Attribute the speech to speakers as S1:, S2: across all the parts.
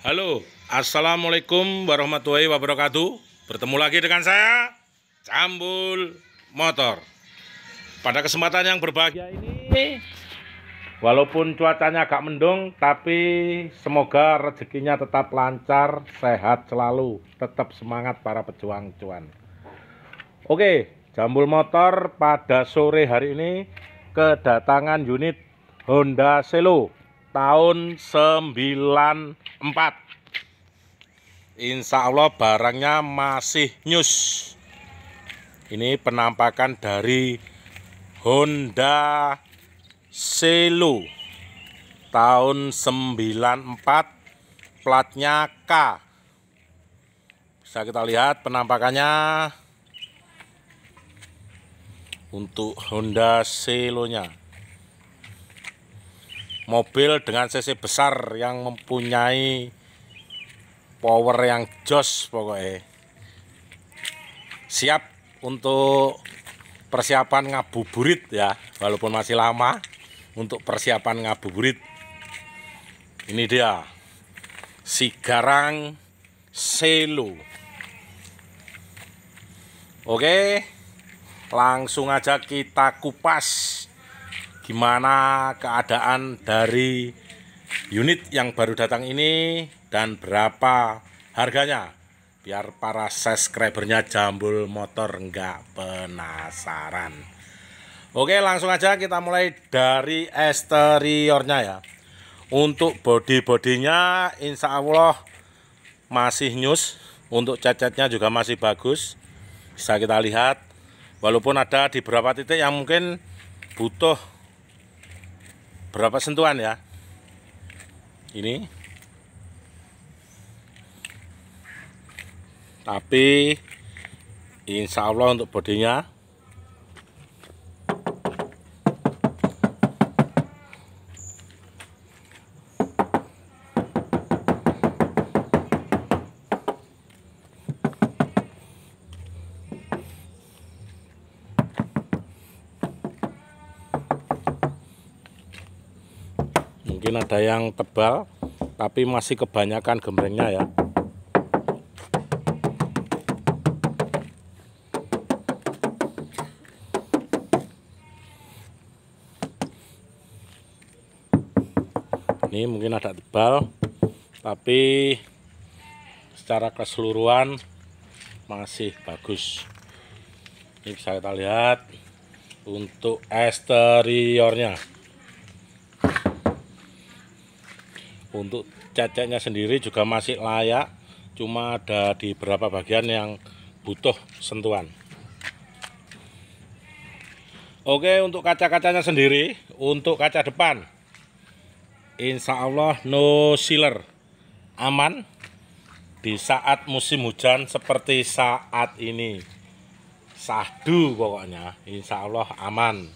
S1: Halo, Assalamualaikum warahmatullahi wabarakatuh Bertemu lagi dengan saya, Cambul Motor Pada kesempatan yang berbahagia ini Walaupun cuacanya agak mendung Tapi semoga rezekinya tetap lancar, sehat selalu Tetap semangat para pejuang cuan Oke, Jambul Motor pada sore hari ini Kedatangan unit Honda Selo tahun 94 Insya Allah barangnya masih news ini penampakan dari Honda Selo tahun 94 platnya K bisa kita lihat penampakannya untuk Honda Cello-nya mobil dengan cc besar yang mempunyai power yang jos pokoknya siap untuk persiapan ngabuburit ya walaupun masih lama untuk persiapan ngabuburit ini dia si garang selu oke langsung aja kita kupas gimana keadaan dari unit yang baru datang ini dan berapa harganya biar para subscribernya jambul motor nggak penasaran oke langsung aja kita mulai dari eksteriornya ya untuk body-bodinya insya Allah masih news untuk cacatnya juga masih bagus bisa kita lihat walaupun ada di beberapa titik yang mungkin butuh berapa sentuhan ya ini tapi insya Allah untuk bodinya mungkin ada yang tebal tapi masih kebanyakan gembrengnya ya ini mungkin ada tebal tapi secara keseluruhan masih bagus ini bisa kita lihat untuk eksteriornya untuk ceceknya sendiri juga masih layak cuma ada di beberapa bagian yang butuh sentuhan oke untuk kaca-kacanya sendiri untuk kaca depan insya Allah no sealer aman di saat musim hujan seperti saat ini sahdu pokoknya insya Allah aman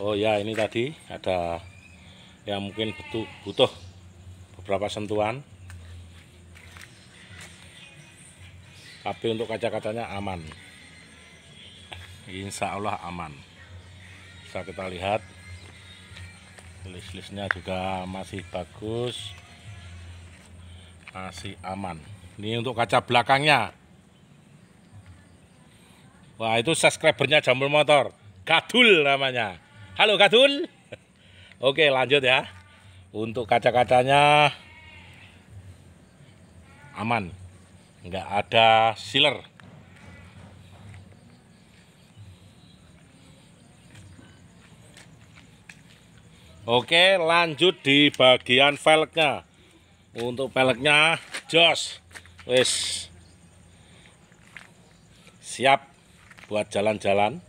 S1: oh ya ini tadi ada ya mungkin butuh, butuh beberapa sentuhan tapi untuk kaca-kacanya aman insya Allah aman bisa kita lihat list-listnya juga masih bagus masih aman ini untuk kaca belakangnya wah itu subscribernya Jambul Motor Gadul namanya halo Gadul Oke lanjut ya Untuk kaca-kacanya Aman Nggak ada siler Oke lanjut di bagian velgnya Untuk velgnya jos Wis Siap buat jalan-jalan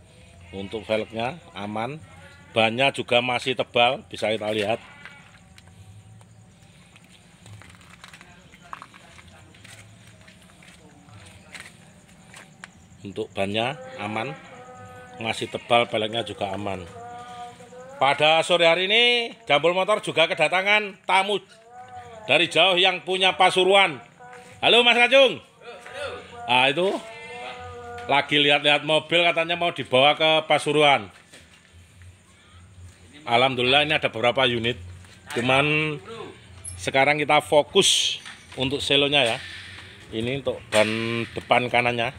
S1: Untuk velgnya aman bannya juga masih tebal bisa kita lihat untuk bannya aman masih tebal peleknya juga aman pada sore hari ini Jambul Motor juga kedatangan tamu dari jauh yang punya Pasuruan halo Mas Kacung ah itu lagi lihat-lihat mobil katanya mau dibawa ke Pasuruan Alhamdulillah ini ada beberapa unit. Cuman sekarang kita fokus untuk selonya ya. Ini untuk ban depan kanannya.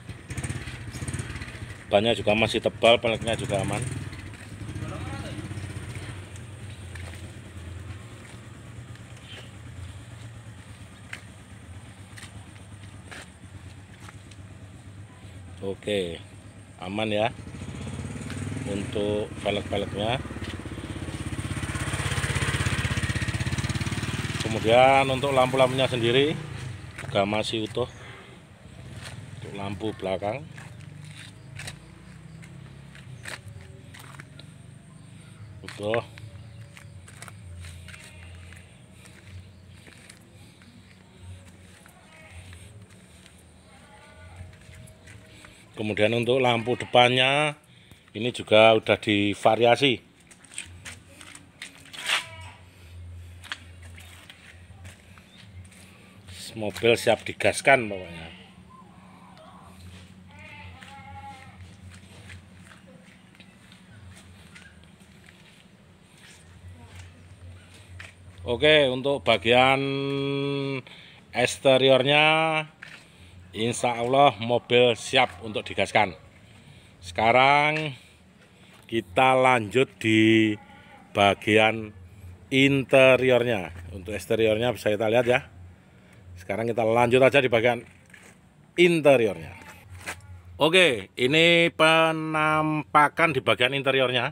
S1: Bannya juga masih tebal, peleknya juga aman. Oke, aman ya untuk velg-velgnya. kemudian untuk lampu-lampunya sendiri juga masih utuh untuk lampu belakang utuh kemudian untuk lampu depannya ini juga sudah divariasi mobil siap digaskan pokoknya Oke untuk bagian eksteriornya Insya Allah mobil siap untuk digaskan Sekarang kita lanjut di bagian interiornya Untuk eksteriornya bisa kita lihat ya sekarang kita lanjut aja di bagian interiornya. Oke, ini penampakan di bagian interiornya.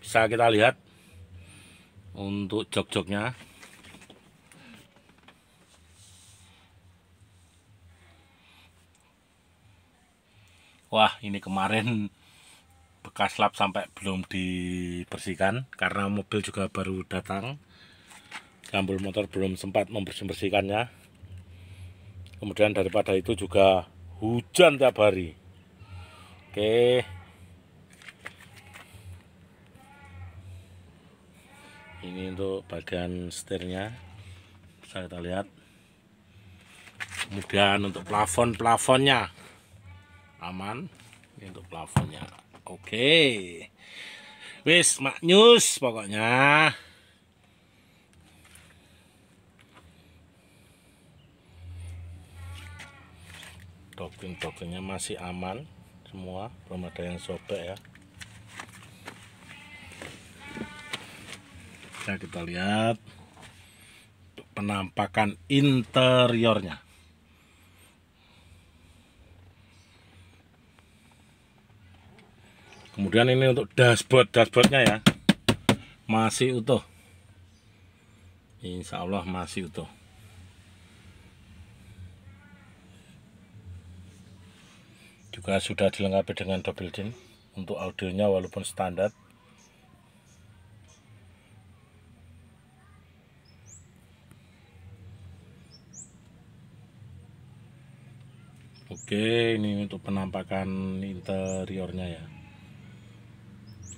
S1: Bisa kita lihat untuk jok-joknya. Wah, ini kemarin bekas lap sampai belum dibersihkan karena mobil juga baru datang. Gambul motor belum sempat membersihkannya kemudian daripada itu juga hujan tiap hari oke ini untuk bagian setirnya bisa kita lihat kemudian untuk plafon plafonnya aman ini untuk plafonnya oke wis maknyus pokoknya topping-toppingnya masih aman semua belum ada yang sobek ya nah kita lihat penampakan interiornya kemudian ini untuk dashboard dashboardnya ya masih utuh Insya Allah masih utuh juga sudah dilengkapi dengan double din untuk audionya walaupun standar Oke ini untuk penampakan interiornya ya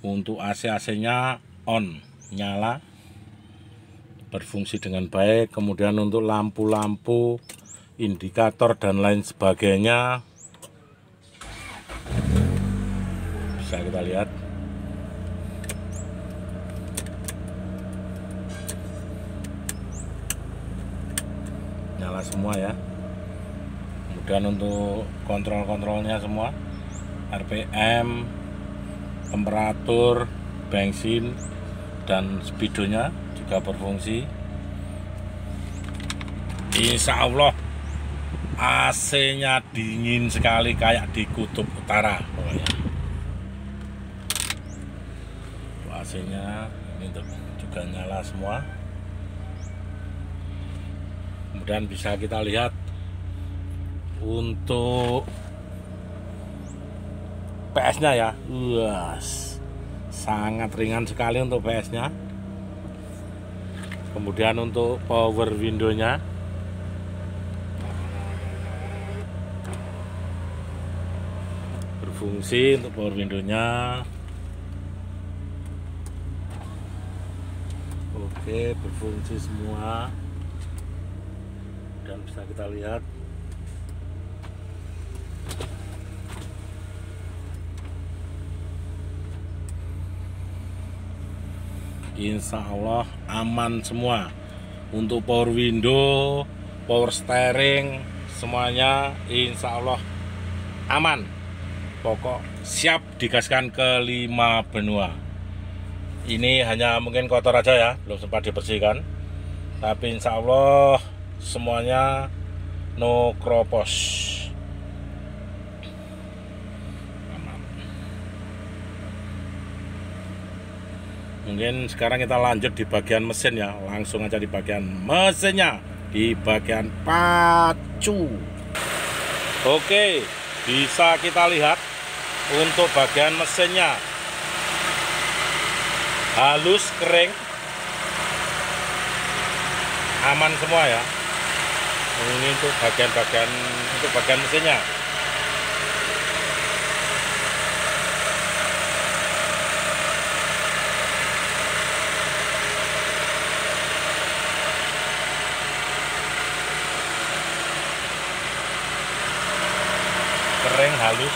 S1: untuk AC-AC nya on nyala berfungsi dengan baik kemudian untuk lampu-lampu indikator dan lain sebagainya bisa kita lihat nyala semua ya kemudian untuk kontrol-kontrolnya semua RPM temperatur bensin dan speedonya juga berfungsi Insya Allah AC nya dingin sekali kayak di kutub utara pokoknya. AC-nya ini juga nyala semua kemudian bisa kita lihat untuk PS-nya ya wah sangat ringan sekali untuk PS-nya kemudian untuk power window-nya berfungsi untuk power window-nya oke berfungsi semua dan bisa kita lihat Insya Allah aman semua untuk power window power steering semuanya Insya Allah aman pokok siap digaskan ke lima benua ini hanya mungkin kotor aja ya belum sempat dibersihkan tapi insya Allah semuanya no kropos mungkin sekarang kita lanjut di bagian mesin ya langsung aja di bagian mesinnya di bagian pacu oke bisa kita lihat untuk bagian mesinnya halus kering aman semua ya ini untuk bagian-bagian untuk bagian mesinnya kering halus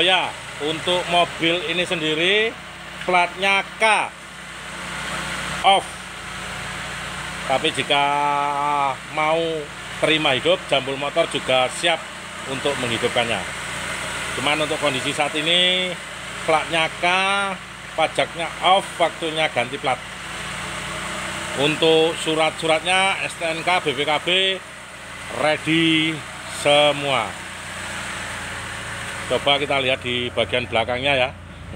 S1: Oh ya, untuk mobil ini sendiri platnya K off. Tapi jika mau terima hidup, jambul motor juga siap untuk menghidupkannya. Cuman untuk kondisi saat ini platnya K, pajaknya off, waktunya ganti plat. Untuk surat-suratnya STNK, BPKB ready semua coba kita lihat di bagian belakangnya ya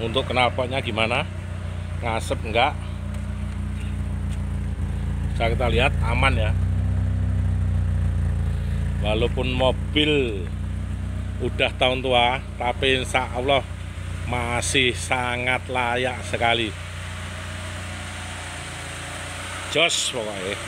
S1: untuk knalpotnya gimana ngasep enggak bisa kita lihat aman ya walaupun mobil udah tahun tua tapi insya Allah masih sangat layak sekali jos pokoknya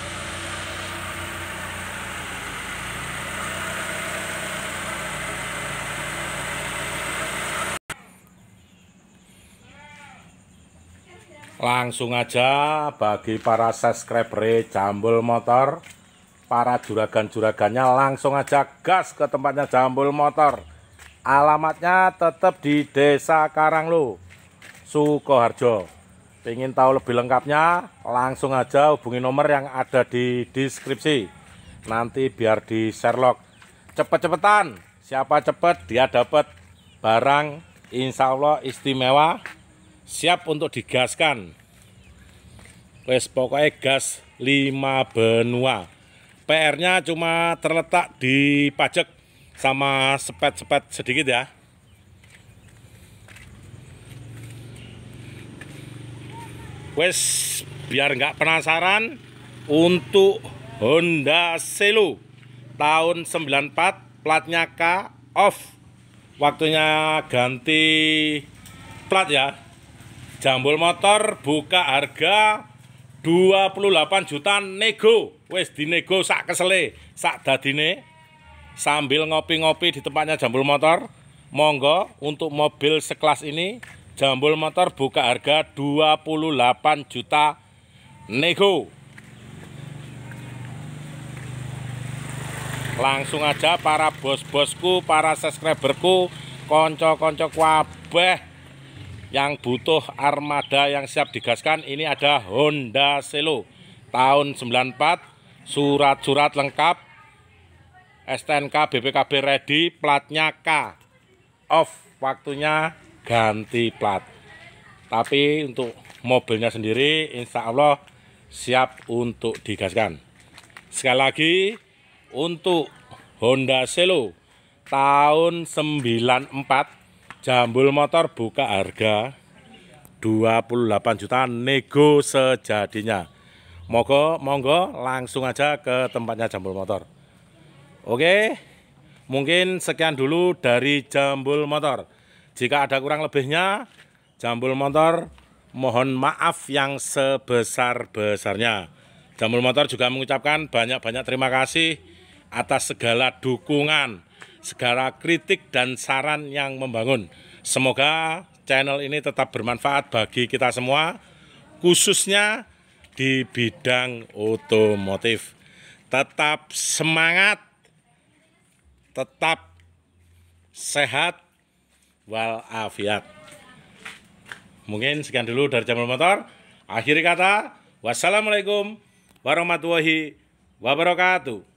S1: Langsung aja bagi para subscriber Jambul Motor, para juragan-juragannya langsung aja gas ke tempatnya Jambul Motor. Alamatnya tetap di Desa Karanglu, Sukoharjo. Pengen tahu lebih lengkapnya, langsung aja hubungi nomor yang ada di deskripsi. Nanti biar di Sherlock. Cepet-cepetan, siapa cepet dia dapat barang insya Allah istimewa siap untuk digaskan wes pokoknya gas 5 benua PR-nya cuma terletak di pajak sama sepet-sepet sedikit ya wes biar nggak penasaran untuk Honda Celo tahun 94 platnya K off waktunya ganti plat ya Jambul motor buka harga 28 juta nego. wes dinego sak kesele, sak dadine. Sambil ngopi-ngopi di tempatnya Jambul Motor. Monggo untuk mobil sekelas ini Jambul Motor buka harga 28 juta nego. Langsung aja para bos-bosku, para subscriberku, konco-konco kabeh -konco yang butuh armada yang siap digaskan ini ada Honda Selo tahun 94 surat-surat lengkap STNK BPKB ready platnya K off waktunya ganti plat tapi untuk mobilnya sendiri insya Allah siap untuk digaskan sekali lagi untuk Honda Selo tahun 94 Jambul motor buka harga 28 juta nego sejadinya. Moga, monggo langsung aja ke tempatnya Jambul Motor. Oke. Mungkin sekian dulu dari Jambul Motor. Jika ada kurang lebihnya, Jambul Motor mohon maaf yang sebesar-besarnya. Jambul Motor juga mengucapkan banyak-banyak terima kasih atas segala dukungan segala kritik dan saran yang membangun. Semoga channel ini tetap bermanfaat bagi kita semua, khususnya di bidang otomotif. Tetap semangat, tetap sehat, walafiat. Mungkin sekian dulu dari Jamal Motor. Akhir kata, wassalamualaikum warahmatullahi wabarakatuh.